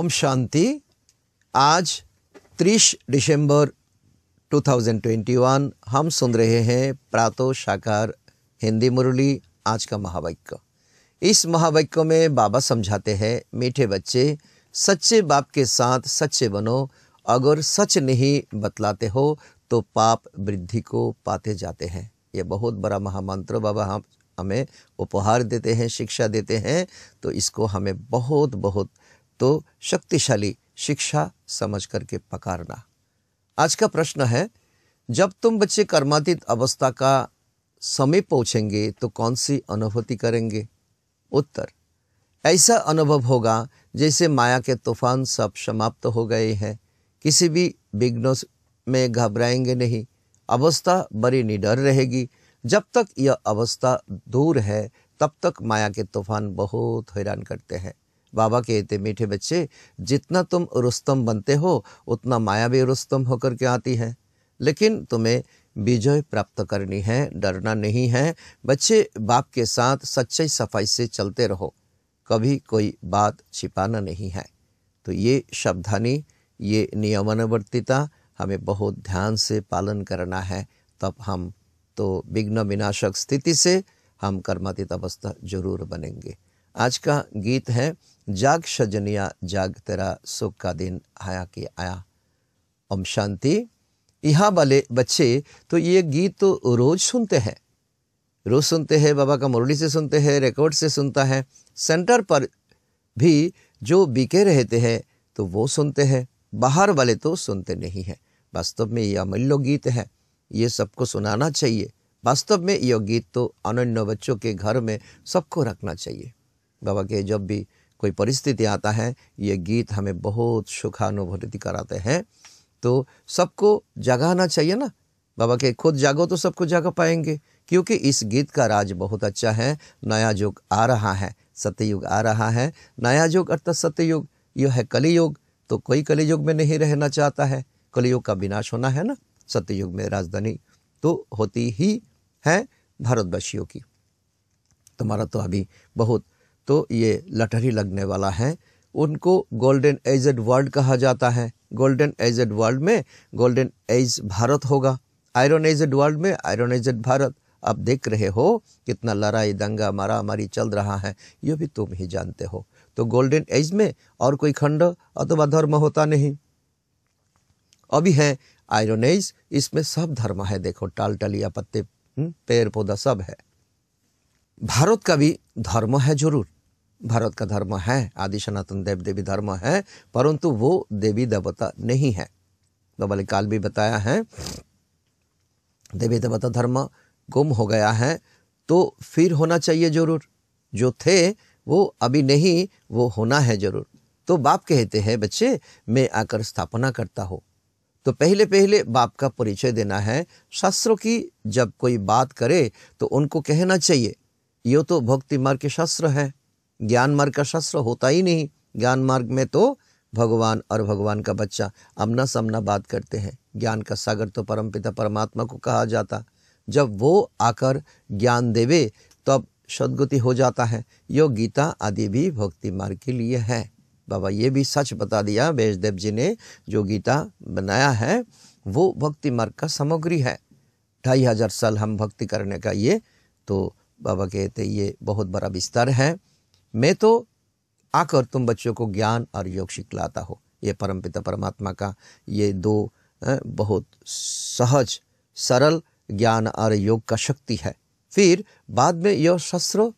ओम शांति आज 30 दिसंबर 2021 हम सुन रहे हैं प्रातो शाकार हिंदी मुरली आज का महावाक्य इस महावाक्य में बाबा समझाते हैं मीठे बच्चे सच्चे बाप के साथ सच्चे बनो अगर सच नहीं बतलाते हो तो पाप वृद्धि को पाते जाते हैं यह बहुत बड़ा महामंत्र बाबा हम हमें उपहार देते हैं शिक्षा देते हैं तो इसको हमें बहुत बहुत तो शक्तिशाली शिक्षा समझ करके पकारना आज का प्रश्न है जब तुम बच्चे कर्मातीत अवस्था का समय पहुँचेंगे तो कौन सी अनुभूति करेंगे उत्तर ऐसा अनुभव होगा जैसे माया के तूफान सब समाप्त तो हो गए हैं किसी भी विघ्न में घबराएंगे नहीं अवस्था बड़ी निडर रहेगी जब तक यह अवस्था दूर है तब तक माया के तूफान बहुत हैरान करते हैं बाबा कहते मीठे बच्चे जितना तुम रुस्तम बनते हो उतना माया भी रुस्तम होकर के आती है लेकिन तुम्हें विजय प्राप्त करनी है डरना नहीं है बच्चे बाप के साथ सच्चाई सफाई से चलते रहो कभी कोई बात छिपाना नहीं है तो ये शब्दानी ये नियमानुवर्तिता हमें बहुत ध्यान से पालन करना है तब हम तो विघ्न विनाशक स्थिति से हम कर्मातीत अवस्था जरूर बनेंगे आज का गीत है जाग सजनिया जाग तेरा सुख का दिन आया कि आया ओम शांति यहाँ वाले बच्चे तो ये गीत तो रोज सुनते हैं रोज सुनते हैं बाबा का मुरली से सुनते हैं रिकॉर्ड से सुनता है सेंटर पर भी जो बिके रहते हैं तो वो सुनते हैं बाहर वाले तो सुनते नहीं हैं वास्तव में ये अमूल्य गीत है ये सबको सुनाना चाहिए वास्तव में यह गीत तो अनन्य बच्चों के घर में सबको रखना चाहिए बाबा के जब भी कोई परिस्थिति आता है ये गीत हमें बहुत सुखानुभूति कराते हैं तो सबको जगाना चाहिए ना बाबा के खुद जागो तो सबको जगा पाएंगे क्योंकि इस गीत का राज बहुत अच्छा है नया युग आ रहा है सत्ययुग आ रहा है नया युग अर्थात सत्ययुग यह है कलयुग तो कोई कलयुग में नहीं रहना चाहता है कलयुग का विनाश होना है ना सत्ययुग में राजधानी तो होती ही है भारतवासियों की तुम्हारा तो अभी बहुत तो ये लटरी लगने वाला है उनको गोल्डन एजड वर्ल्ड कहा जाता है गोल्डन एजड वर्ल्ड में गोल्डन एज भारत होगा आयरन एजड वर्ल्ड में आयरन एजड भारत आप देख रहे हो कितना लड़ाई दंगा मारा मारी चल रहा है ये भी तुम ही जानते हो तो गोल्डन एज में और कोई खंड अथवा धर्म होता नहीं अभी है आयरन एज इसमें सब धर्म है देखो टाल टलिया पत्ते हम्म, पेड़ पौधा सब है भारत का भी धर्म है जरूर भारत का धर्म है आदि सनातन देव देवी धर्म है परंतु वो देवी देवता नहीं है बाबा काल भी बताया है देवी देवता धर्म गुम हो गया है तो फिर होना चाहिए जरूर जो थे वो अभी नहीं वो होना है जरूर तो बाप कहते हैं बच्चे मैं आकर स्थापना करता हूँ तो पहले पहले बाप का परिचय देना है शास्त्रों की जब कोई बात करे तो उनको कहना चाहिए यो तो भक्ति मार्ग के शास्त्र है ज्ञान मार्ग का शस्त्र होता ही नहीं ज्ञान मार्ग में तो भगवान और भगवान का बच्चा अमना सामना बात करते हैं ज्ञान का सागर तो परमपिता परमात्मा को कहा जाता जब वो आकर ज्ञान देवे तब सदगति हो जाता है यो गीता आदि भी भक्ति मार्ग के लिए है बाबा ये भी सच बता दिया वैष्णदेव जी ने जो गीता बनाया है वो भक्ति मार्ग का सामग्री है ढाई हजार साल हम भक्ति करने का ये तो बाबा कहते ये बहुत बड़ा विस्तार है मैं तो आकर तुम बच्चों को ज्ञान और योग सिखलाता हो ये परमपिता परमात्मा का ये दो बहुत सहज सरल ज्ञान और योग का शक्ति है फिर बाद में यह शस्त्र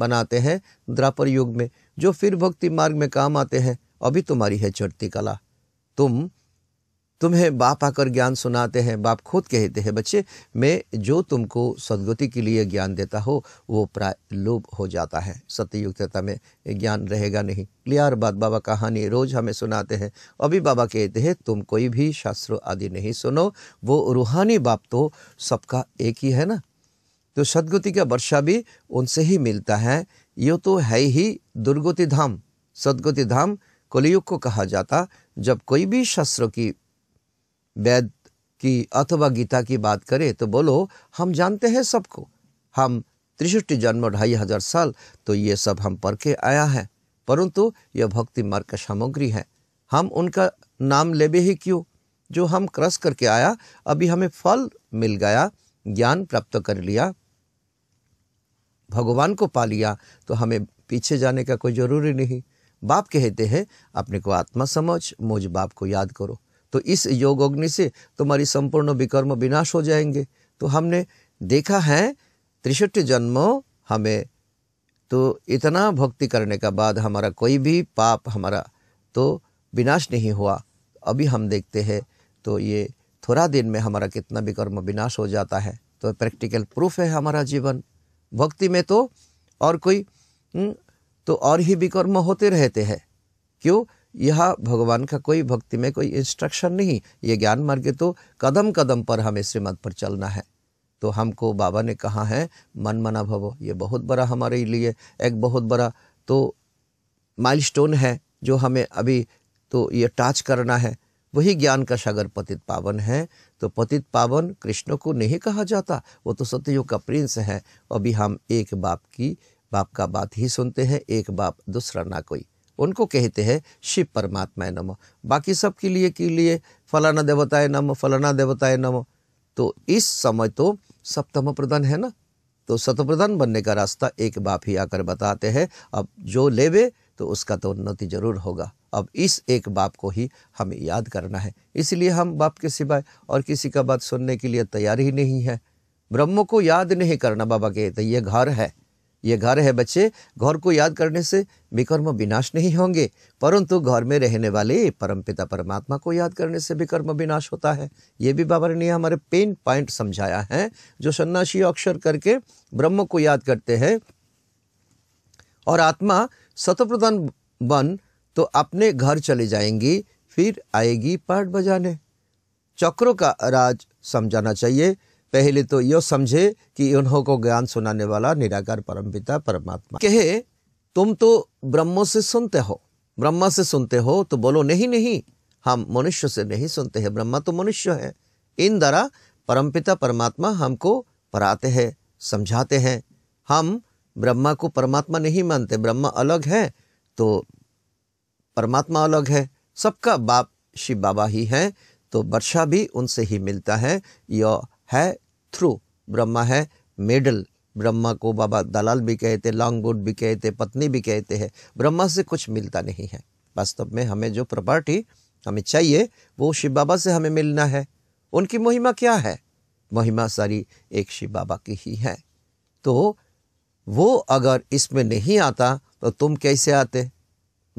बनाते हैं द्रापर युग में जो फिर भक्ति मार्ग में काम आते हैं अभी तुम्हारी है चढ़ती कला तुम तुम्हें बाप आकर ज्ञान सुनाते हैं बाप खुद कहते हैं बच्चे मैं जो तुमको सदगति के लिए ज्ञान देता हो वो प्राय लोभ हो जाता है सत्ययुक्तता में ज्ञान रहेगा नहीं क्लियर बात बाबा कहानी रोज हमें सुनाते हैं अभी बाबा कहते हैं तुम कोई भी शास्त्र आदि नहीं सुनो वो रूहानी बाप तो सबका एक ही है ना तो सदगति का वर्षा भी उनसे ही मिलता है यो तो है ही दुर्गति धाम सदगति धाम कलियुग को कहा जाता जब कोई भी शास्त्रों की वेद की अथवा गीता की बात करें तो बोलो हम जानते हैं सबको हम त्रिष्टि जन्म ढाई हजार साल तो ये सब हम पढ़ के आया है परंतु यह भक्ति मार्ग का सामग्री है हम उनका नाम लेबे ही क्यों जो हम क्रस करके आया अभी हमें फल मिल गया ज्ञान प्राप्त कर लिया भगवान को पा लिया तो हमें पीछे जाने का कोई जरूरी नहीं बाप कहते हैं अपने को आत्मा समझ मुझ बाप को याद करो तो इस योग अग्नि से तुम्हारी संपूर्ण विकर्म विनाश हो जाएंगे तो हमने देखा है त्रिष्ठ जन्मों हमें तो इतना भक्ति करने का बाद हमारा कोई भी पाप हमारा तो विनाश नहीं हुआ अभी हम देखते हैं तो ये थोड़ा दिन में हमारा कितना विकर्म विनाश हो जाता है तो प्रैक्टिकल प्रूफ है हमारा जीवन भक्ति में तो और कोई हम्म, तो और ही विकर्म होते रहते हैं क्यों यह भगवान का कोई भक्ति में कोई इंस्ट्रक्शन नहीं ये ज्ञान मार्ग तो कदम कदम पर हमें श्रीमद पर चलना है तो हमको बाबा ने कहा है मन मना भवो ये बहुत बड़ा हमारे लिए एक बहुत बड़ा तो माइलस्टोन है जो हमें अभी तो ये टच करना है वही ज्ञान का सागर पतित पावन है तो पतित पावन कृष्ण को नहीं कहा जाता वो तो सतयुग का प्रिंस है अभी हम एक बाप की बाप का बात ही सुनते हैं एक बाप दूसरा ना कोई उनको कहते हैं शिव परमात्माए नमो बाकी सब के लिए के लिए फलाना देवताए नमो फलाना देवताए नमो तो इस समय तो सप्तम प्रधान है ना तो सतप्रधान बनने का रास्ता एक बाप ही आकर बताते हैं अब जो लेवे तो उसका तो उन्नति जरूर होगा अब इस एक बाप को ही हमें याद करना है इसलिए हम बाप के सिवाय और किसी का बात सुनने के लिए तैयार ही नहीं है ब्रह्म को याद नहीं करना बाबा कहते ये घर है ये घर है बच्चे घर को याद करने से विकर्म विनाश नहीं होंगे परंतु घर में रहने वाले परमपिता परमात्मा को याद करने से विकर्म विनाश होता है ये भी बाबा ने हमारे पेन पॉइंट समझाया है जो सन्यासी अक्षर करके ब्रह्म को याद करते हैं और आत्मा सतप्रधान बन तो अपने घर चले जाएंगी फिर आएगी पाठ बजाने चक्रों का राज समझाना चाहिए पहले तो यो समझे कि उन्हों को ज्ञान सुनाने वाला निराकार परम पिता परमात्मा कहे तुम तो ब्रह्मो से सुनते हो ब्रह्मा से सुनते हो तो बोलो नहीं नहीं हम मनुष्य से नहीं सुनते हैं ब्रह्मा तो मनुष्य है इन द्वारा परमपिता परमात्मा हमको पढ़ाते हैं समझाते हैं हम ब्रह्मा को परमात्मा नहीं मानते ब्रह्मा अलग है तो परमात्मा अलग है सबका बाप शिव बाबा ही है तो वर्षा भी उनसे ही मिलता है यह है थ्रू ब्रह्मा है मेडल ब्रह्मा को बाबा दलाल भी कहते लॉन्ग बोर्ड भी कहते पत्नी भी कहते हैं ब्रह्मा से कुछ मिलता नहीं है वास्तव में हमें जो प्रॉपर्टी हमें चाहिए वो शिव बाबा से हमें मिलना है उनकी महिमा क्या है महिमा सारी एक शिव बाबा की ही है तो वो अगर इसमें नहीं आता तो तुम कैसे आते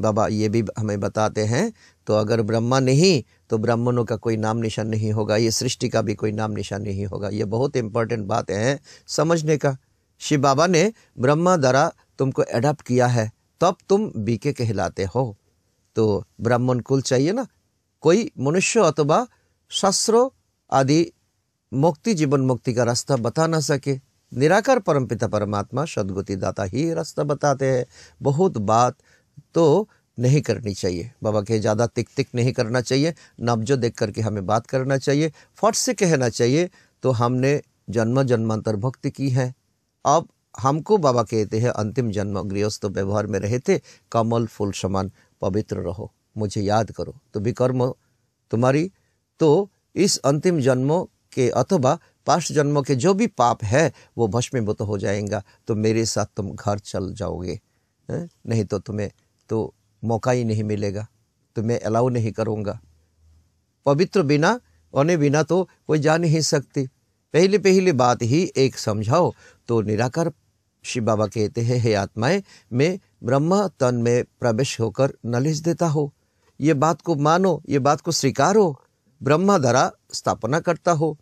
बाबा ये भी हमें बताते हैं तो अगर ब्रह्मा नहीं तो ब्राह्मणों का कोई नाम निशान नहीं होगा ये सृष्टि का भी कोई नाम निशान नहीं होगा ये बहुत इंपॉर्टेंट बात है समझने का शिव बाबा ने ब्रह्मा द्वारा तुमको एडप्ट किया है तब तुम बीके कहलाते हो तो ब्राह्मण कुल चाहिए ना कोई मनुष्य अथवा शस्त्र आदि मुक्ति जीवन मुक्ति का रास्ता बता ना सके निराकार परमपिता परमात्मा सदगुति दाता ही रास्ता बताते हैं बहुत बात तो नहीं करनी चाहिए बाबा के ज़्यादा तिक तिक नहीं करना चाहिए नब्जो देख करके हमें बात करना चाहिए फट से कहना चाहिए तो हमने जन्म जन्मांतर भक्ति की है अब हमको बाबा कहते हैं अंतिम जन्म गृहस्थ व्यवहार में रहे थे कमल फूल समान पवित्र रहो मुझे याद करो तो विकर्म तुम्हारी तो इस अंतिम जन्मों के अथवा पास्ट जन्मों के जो भी पाप है वो भस्मीभूत हो जाएगा तो मेरे साथ तुम घर चल जाओगे नहीं तो तुम्हें तो मौका ही नहीं मिलेगा तो मैं अलाउ नहीं करूँगा पवित्र बिना और बिना तो कोई जा नहीं सकती पहली पहली बात ही एक समझाओ तो निराकार शिव बाबा कहते हैं हे आत्माएं मैं ब्रह्म तन में प्रवेश होकर नॉलेज देता हो ये बात को मानो ये बात को स्वीकारो ब्रह्म धरा स्थापना करता हो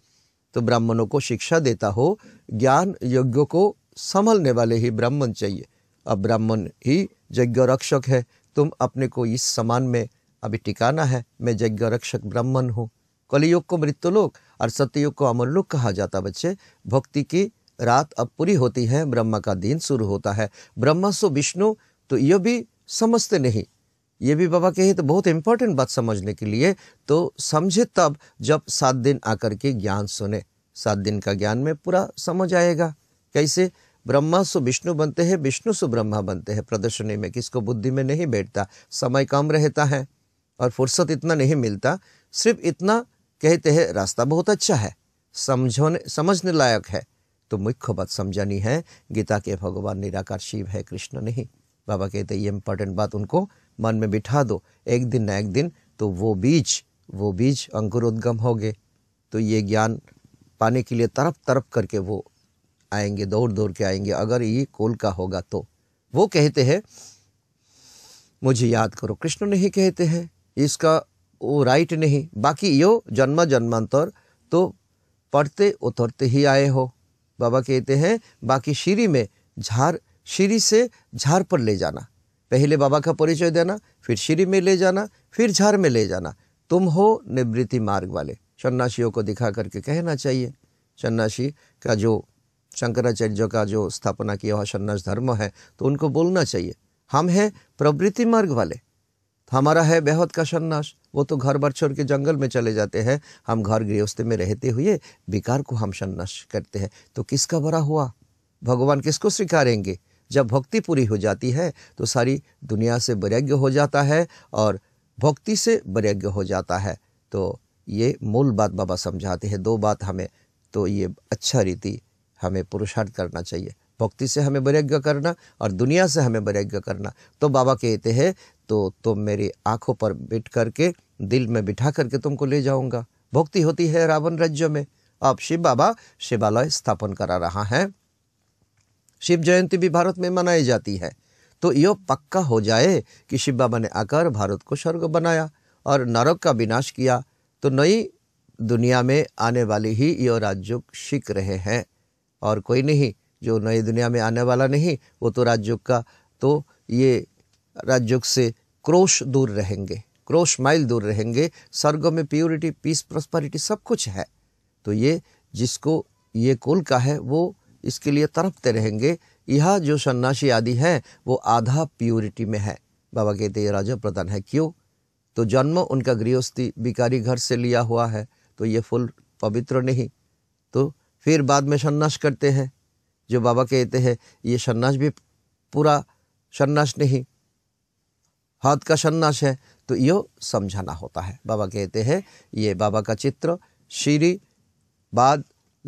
तो ब्राह्मणों को शिक्षा देता हो ज्ञान यज्ञों को संभलने वाले ही ब्राह्मण चाहिए अब ब्राह्मण ही यज्ञ रक्षक है तुम अपने को इस समान में अभी टिकाना है मैं यज्ञ रक्षक ब्राह्मण हूँ कलियुग को मृत्युलोक और सत्ययुग को अमरलोक कहा जाता बच्चे भक्ति की रात अब पूरी होती है ब्रह्मा का दिन शुरू होता है ब्रह्मा सो विष्णु तो ये भी समझते नहीं ये भी बाबा कहे तो बहुत इंपॉर्टेंट बात समझने के लिए तो समझे तब जब सात दिन आकर के ज्ञान सुने सात दिन का ज्ञान में पूरा समझ आएगा कैसे ब्रह्मा सो विष्णु बनते हैं विष्णु सो ब्रह्मा बनते हैं प्रदर्शनी में किसको बुद्धि में नहीं बैठता समय कम रहता है और फुर्सत इतना नहीं मिलता सिर्फ इतना कहते हैं रास्ता बहुत अच्छा है समझोने समझने लायक है तो मुख्य बात समझानी है गीता के भगवान निराकार शिव है कृष्ण नहीं बाबा कहते ये इम्पोर्टेंट बात उनको मन में बिठा दो एक दिन न एक दिन तो वो बीज वो बीज अंकुरोद्गम हो गए तो ये ज्ञान पाने के लिए तरफ तरफ करके वो आएंगे दौड़ दौड़ के आएंगे अगर ये कोल का होगा तो वो कहते हैं मुझे याद करो कृष्ण नहीं कहते हैं इसका वो राइट नहीं बाकी यो जन्म जन्मांतर तो पढ़ते उतरते ही आए हो बाबा कहते हैं बाकी श्री में झार श्री से झार पर ले जाना पहले बाबा का परिचय देना फिर श्री में ले जाना फिर झार में ले जाना तुम हो निवृत्ति मार्ग वाले सन्यासियों को दिखा करके कहना चाहिए सन्नासी का जो शंकराचार्य का जो स्थापना किया हुआ सन्यास धर्म है तो उनको बोलना चाहिए हम हैं प्रवृत्ति मार्ग वाले हमारा है बेहद का सन्यास वो तो घर बार छोड़ के जंगल में चले जाते हैं हम घर गृहस्थ में रहते हुए विकार को हम सन्यास करते हैं तो किसका बड़ा हुआ भगवान किसको स्वीकारेंगे जब भक्ति पूरी हो जाती है तो सारी दुनिया से वैराग्य हो जाता है और भक्ति से वैराग्य हो जाता है तो ये मूल बात बाबा समझाते हैं दो बात हमें तो ये अच्छा रीति हमें पुरुषार्थ करना चाहिए भक्ति से हमें वैराग्य करना और दुनिया से हमें वैराग्य करना तो बाबा कहते हैं तो तुम मेरी आंखों पर बिठ करके दिल में बिठा करके तुमको ले जाऊंगा भक्ति होती है रावण राज्य में अब शिव बाबा शिवालय स्थापन करा रहा है शिव जयंती भी भारत में मनाई जाती है तो यो पक्का हो जाए कि शिव बाबा ने आकर भारत को स्वर्ग बनाया और नरक का विनाश किया तो नई दुनिया में आने वाली ही यो राज्य सीख रहे हैं और कोई नहीं जो नई दुनिया में आने वाला नहीं वो तो राजयुग का तो ये राजयुग से क्रोश दूर रहेंगे क्रोश माइल दूर रहेंगे स्वर्ग में प्योरिटी पीस प्रॉस्परिटी सब कुछ है तो ये जिसको ये कुल का है वो इसके लिए तरफते रहेंगे यह जो सन्नासी आदि है वो आधा प्योरिटी में है बाबा कहते ये राजा प्रधान है क्यों तो जन्म उनका गृहस्थी बिकारी घर से लिया हुआ है तो ये फुल पवित्र नहीं तो फिर बाद में सन्यास करते हैं जो बाबा कहते हैं ये सन्यास भी पूरा सन्यास नहीं हाथ का सन्यास है तो यो समझाना होता है बाबा कहते हैं ये बाबा का चित्र श्री बाद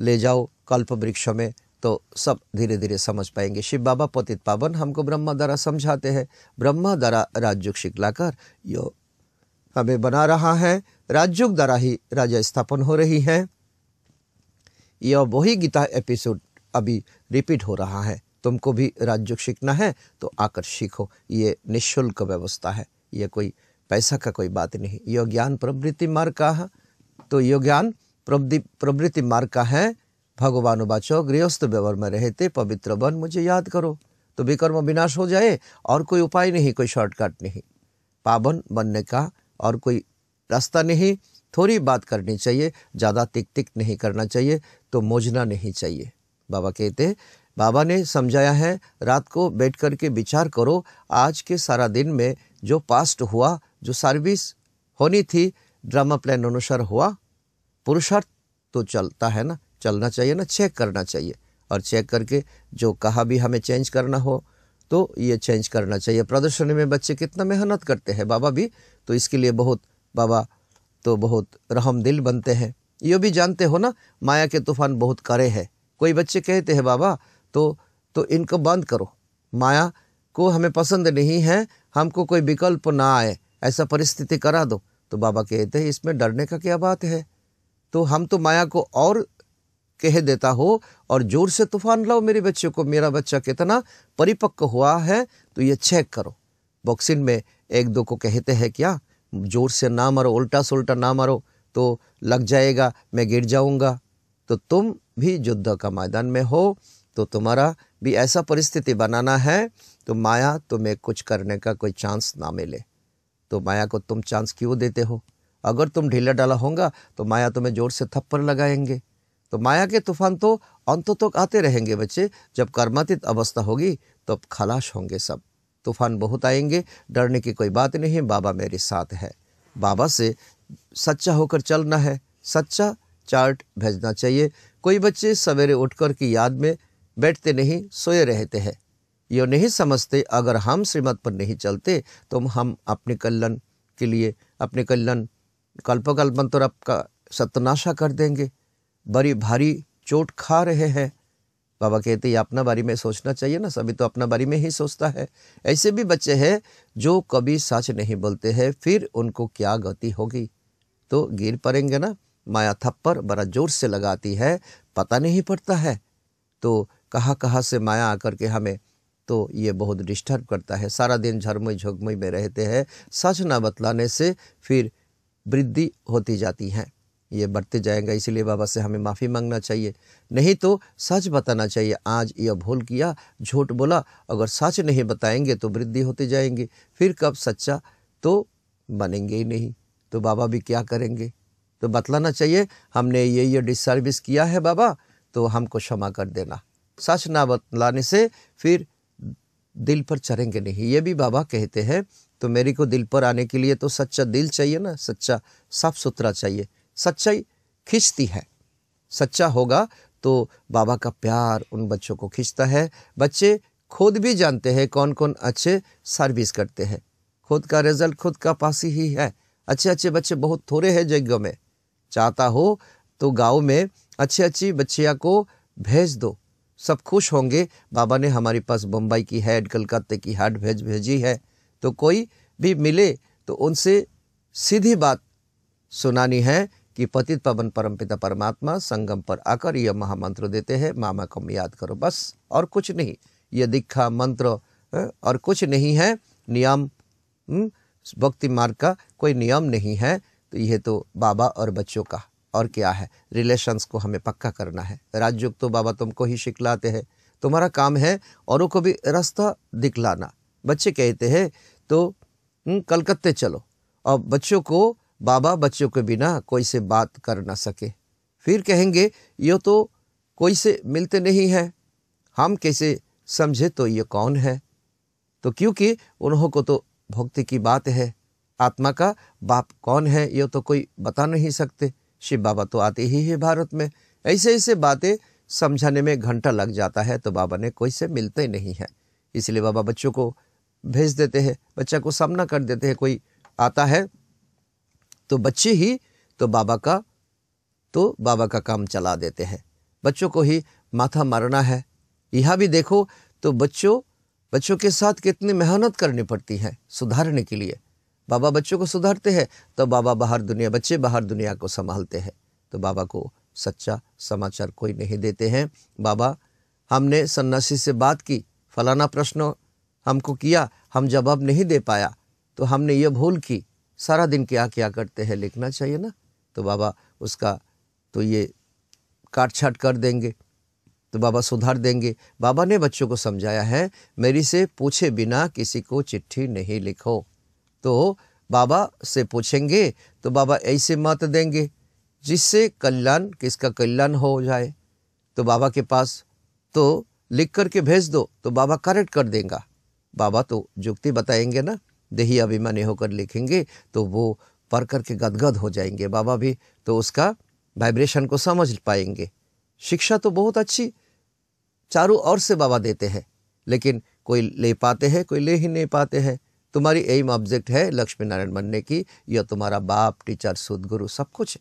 ले जाओ कल्प वृक्ष में तो सब धीरे धीरे समझ पाएंगे शिव बाबा पतित पावन हमको ब्रह्मा द्वारा समझाते हैं ब्रह्मा द्वारा राजयुग शिकलाकर यो हमें बना रहा है राजयुग द्वारा ही राजा स्थापन हो रही है यह वही गीता एपिसोड अभी रिपीट हो रहा है तुमको भी राजयोग सीखना है तो आकर सीखो ये निःशुल्क व्यवस्था है यह कोई पैसा का कोई बात नहीं यह ज्ञान प्रवृत्ति मार्ग का है तो यह ज्ञान प्रवृत्ति मार्ग का है भगवान बाचो गृहस्थ व्यवहार में रहते पवित्र बन मुझे याद करो तो विकर्म विनाश हो जाए और कोई उपाय नहीं कोई शॉर्टकट नहीं पावन बनने का और कोई रास्ता नहीं थोड़ी बात करनी चाहिए ज़्यादा तिक तिक नहीं करना चाहिए तो मोजना नहीं चाहिए बाबा कहते बाबा ने समझाया है रात को बैठ कर के विचार करो आज के सारा दिन में जो पास्ट हुआ जो सर्विस होनी थी ड्रामा प्लान अनुसार हुआ पुरुषार्थ तो चलता है ना चलना चाहिए ना चेक करना चाहिए और चेक करके जो कहा भी हमें चेंज करना हो तो ये चेंज करना चाहिए प्रदर्शनी में बच्चे कितना मेहनत करते हैं बाबा भी तो इसके लिए बहुत बाबा तो बहुत रहम दिल बनते हैं ये भी जानते हो ना माया के तूफान बहुत करे हैं कोई बच्चे कहते हैं बाबा तो तो इनको बंद करो माया को हमें पसंद नहीं है हमको कोई विकल्प ना आए ऐसा परिस्थिति करा दो तो बाबा कहते हैं इसमें डरने का क्या बात है तो हम तो माया को और कह देता हो और जोर से तूफान लाओ मेरे बच्चे को मेरा बच्चा कितना परिपक्व हुआ है तो ये चेक करो बॉक्सिंग में एक दो को कहते हैं क्या जोर से ना मारो उल्टा सुल्टा ना मारो तो लग जाएगा मैं गिर जाऊंगा तो तुम भी युद्ध का मैदान में हो तो तुम्हारा भी ऐसा परिस्थिति बनाना है तो माया तुम्हें कुछ करने का कोई चांस ना मिले तो माया को तुम चांस क्यों देते हो अगर तुम ढीला डाला होगा तो माया तुम्हें जोर से थप्पड़ लगाएंगे तो माया के तूफान तो अंत तक तो आते रहेंगे बच्चे जब कर्मातीत अवस्था होगी तब तो खलाश होंगे सब तूफान बहुत आएंगे डरने की कोई बात नहीं बाबा मेरे साथ है बाबा से सच्चा होकर चलना है सच्चा चार्ट भेजना चाहिए कोई बच्चे सवेरे उठकर की याद में बैठते नहीं सोए रहते हैं ये नहीं समझते अगर हम श्रीमत पर नहीं चलते तो हम अपने कल्याण के लिए अपने कल्याण कल्पकल्पंतर तो आपका सत्यनाशा कर देंगे बड़ी भारी चोट खा रहे हैं बाबा कहते हैं अपना बारे में सोचना चाहिए ना सभी तो अपना बारे में ही सोचता है ऐसे भी बच्चे हैं जो कभी सच नहीं बोलते हैं फिर उनको क्या गति होगी तो गिर पड़ेंगे ना माया थप्पर बड़ा जोर से लगाती है पता नहीं पड़ता है तो कहाँ कहाँ से माया आकर के हमें तो ये बहुत डिस्टर्ब करता है सारा दिन झरमई झोंकमई में रहते हैं सच ना बतलाने से फिर वृद्धि होती जाती है ये बढ़ते जाएंगे इसीलिए बाबा से हमें माफ़ी मांगना चाहिए नहीं तो सच बताना चाहिए आज यह भूल किया झूठ बोला अगर सच नहीं बताएंगे तो वृद्धि होती जाएंगी फिर कब सच्चा तो बनेंगे ही नहीं तो बाबा भी क्या करेंगे तो बतलाना चाहिए हमने ये ये डिसर्विस किया है बाबा तो हमको क्षमा कर देना सच ना बतलाने से फिर दिल पर चढ़ेंगे नहीं ये भी बाबा कहते हैं तो मेरे को दिल पर आने के लिए तो सच्चा दिल चाहिए ना सच्चा साफ सुथरा चाहिए सच्चाई खींचती है सच्चा होगा तो बाबा का प्यार उन बच्चों को खींचता है बच्चे खुद भी जानते हैं कौन कौन अच्छे सर्विस करते हैं खुद का रिजल्ट खुद का पास ही है अच्छे अच्छे बच्चे बहुत थोड़े हैं यज्ञ में चाहता हो तो गांव में अच्छी अच्छी बच्चिया को भेज दो सब खुश होंगे बाबा ने हमारे पास बम्बई की हेड कलकत्ते की हेड भेज भेजी है तो कोई भी मिले तो उनसे सीधी बात सुनानी है कि पतित पवन परम पिता परमात्मा संगम पर आकर यह महामंत्र देते हैं मामा कम याद करो बस और कुछ नहीं यह दीक्षा मंत्र और कुछ नहीं है नियम हम्म, भक्ति मार्ग का कोई नियम नहीं है तो यह तो बाबा और बच्चों का और क्या है रिलेशंस को हमें पक्का करना है राजयुग तो बाबा तुमको ही सिखलाते हैं तुम्हारा काम है औरों को भी रास्ता दिखलाना बच्चे कहते हैं तो हम्म, कलकत्ते चलो और बच्चों को बाबा बच्चों के बिना कोई से बात कर ना सके फिर कहेंगे ये तो कोई से मिलते नहीं हैं हम कैसे समझे तो ये कौन है तो क्योंकि उन्हों को तो भक्ति की बात है आत्मा का बाप कौन है ये तो कोई बता नहीं सकते शिव बाबा तो आते ही है भारत में ऐसे ऐसे बातें समझाने में घंटा लग जाता है तो बाबा ने कोई से मिलते नहीं है इसलिए बाबा बच्चों को भेज देते हैं बच्चा को सामना कर देते हैं कोई आता है तो बच्चे ही तो बाबा का तो बाबा का काम चला देते हैं बच्चों को ही माथा मारना है यह भी देखो तो बच्चों बच्चों के साथ कितनी मेहनत करनी पड़ती है सुधारने के लिए बाबा बच्चों को सुधारते हैं तो बाबा बाहर दुनिया बच्चे बाहर दुनिया को संभालते हैं तो बाबा को सच्चा समाचार कोई नहीं देते हैं बाबा हमने सन्यासी से बात की फलाना प्रश्न हमको किया हम जवाब नहीं दे पाया तो हमने ये भूल की सारा दिन क्या क्या करते हैं लिखना चाहिए ना तो बाबा उसका तो ये काट छाट कर देंगे तो बाबा सुधार देंगे बाबा ने बच्चों को समझाया है मेरी से पूछे बिना किसी को चिट्ठी नहीं लिखो तो बाबा से पूछेंगे तो बाबा ऐसे मत देंगे जिससे कल्याण किसका कल्याण हो जाए तो बाबा के पास तो लिख करके भेज दो तो बाबा करेक्ट कर देगा बाबा तो जुक्ति बताएंगे ना देही अभिमानी होकर लिखेंगे तो वो पढ़ करके गदगद हो जाएंगे बाबा भी तो उसका वाइब्रेशन को समझ पाएंगे शिक्षा तो बहुत अच्छी चारों ओर से बाबा देते हैं लेकिन कोई ले पाते हैं कोई ले ही नहीं पाते हैं तुम्हारी एम ऑब्जेक्ट है लक्ष्मी नारायण बनने की यह तुम्हारा बाप टीचर सदगुरु सब कुछ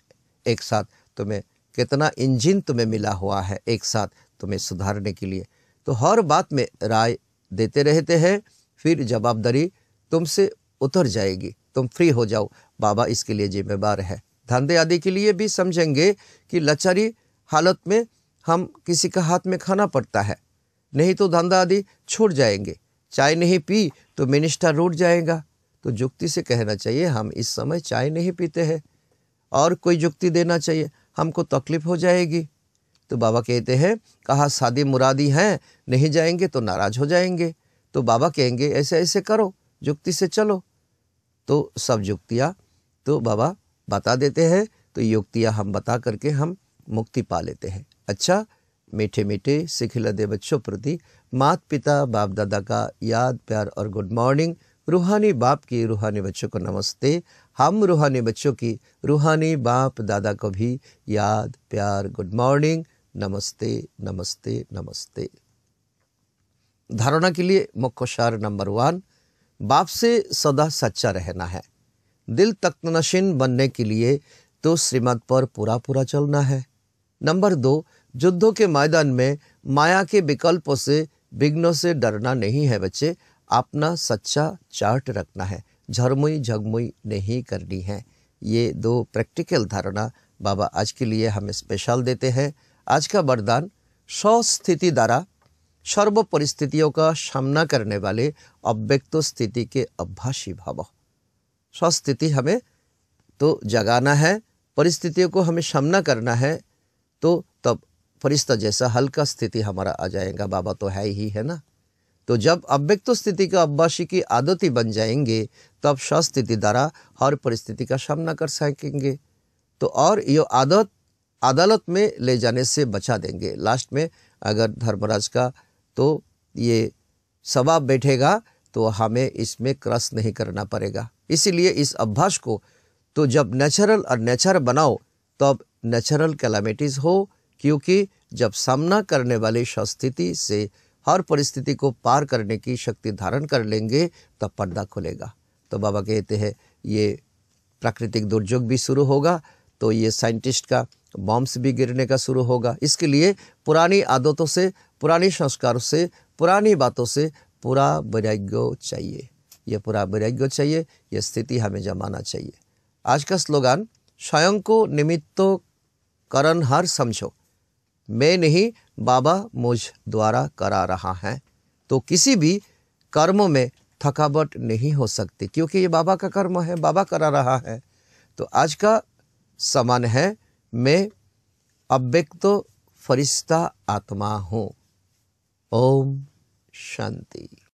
एक साथ तुम्हें कितना इंजन तुम्हें मिला हुआ है एक साथ तुम्हें सुधारने के लिए तो हर बात में राय देते रहते हैं फिर जवाबदारी तुमसे उतर जाएगी तुम फ्री हो जाओ बाबा इसके लिए जिम्मेवार है धंधे आदि के लिए भी समझेंगे कि लचारी हालत में हम किसी का हाथ में खाना पड़ता है नहीं तो धंधा आदि छोड़ जाएंगे चाय नहीं पी तो मिनिस्टर रूट जाएगा तो जुक्ति से कहना चाहिए हम इस समय चाय नहीं पीते हैं और कोई जुक्ति देना चाहिए हमको तकलीफ हो जाएगी तो बाबा कहते हैं कहा शादी मुरादी हैं नहीं जाएंगे तो नाराज हो जाएंगे तो बाबा कहेंगे ऐसे ऐसे करो जुक्ति से चलो तो सब युक्तियाँ तो बाबा बता देते हैं तो युक्तियाँ हम बता करके हम मुक्ति पा लेते हैं अच्छा मीठे मीठे सिखिलदे बच्चों प्रति मात पिता बाप दादा का याद प्यार और गुड मॉर्निंग रूहानी बाप की रूहानी बच्चों को नमस्ते हम रूहानी बच्चों की रूहानी बाप दादा को भी याद प्यार गुड मॉर्निंग नमस्ते नमस्ते नमस्ते धारणा के लिए मुख्य शार नंबर वन बाप से सदा सच्चा रहना है दिल तख्तनशीन बनने के लिए तो श्रीमद पर पूरा पूरा चलना है नंबर दो युद्धों के मैदान में माया के विकल्पों से विघ्नों से डरना नहीं है बच्चे अपना सच्चा चार्ट रखना है झरमुई झगमुई नहीं करनी है ये दो प्रैक्टिकल धारणा बाबा आज के लिए हमें स्पेशल देते हैं आज का वरदान स्वस्थिति द्वारा सर्व परिस्थितियों का सामना करने वाले अव्यक्त स्थिति के अभ्यासी भाव स्वस्थिति हमें तो जगाना है परिस्थितियों को हमें सामना करना है तो तब फरिश्ता जैसा हल्का स्थिति हमारा आ जाएगा बाबा तो है ही है ना तो जब अव्यक्त स्थिति का अब्बासी की आदत ही बन जाएंगे तब सस्थिति द्वारा हर परिस्थिति का सामना कर सकेंगे तो और ये आदत अदालत में ले जाने से बचा देंगे लास्ट में अगर धर्मराज का तो ये सवाब बैठेगा तो हमें इसमें क्रस नहीं करना पड़ेगा इसीलिए इस अभ्यास को तो जब नेचुरल और नेचर बनाओ तब नेचुरल कैलामिटीज़ हो क्योंकि जब सामना करने वाली स्थिति से हर परिस्थिति को पार करने की शक्ति धारण कर लेंगे तब पर्दा खुलेगा तो बाबा कहते हैं ये प्राकृतिक दुर्योग भी शुरू होगा तो ये साइंटिस्ट का बॉम्ब्स भी गिरने का शुरू होगा इसके लिए पुरानी आदतों से पुरानी संस्कारों से पुरानी बातों से पूरा वैराग्य चाहिए यह पूरा वैराग्य चाहिए यह स्थिति हमें जमाना चाहिए आज का स्लोगान स्वयं को निमित्तो करण हर समझो मैं नहीं बाबा मुझ द्वारा करा रहा है तो किसी भी कर्म में थकावट नहीं हो सकती क्योंकि ये बाबा का कर्म है बाबा करा रहा है तो आज का समान है मैं अव्यक्त फरिश्ता आत्मा हूँ ओम शांति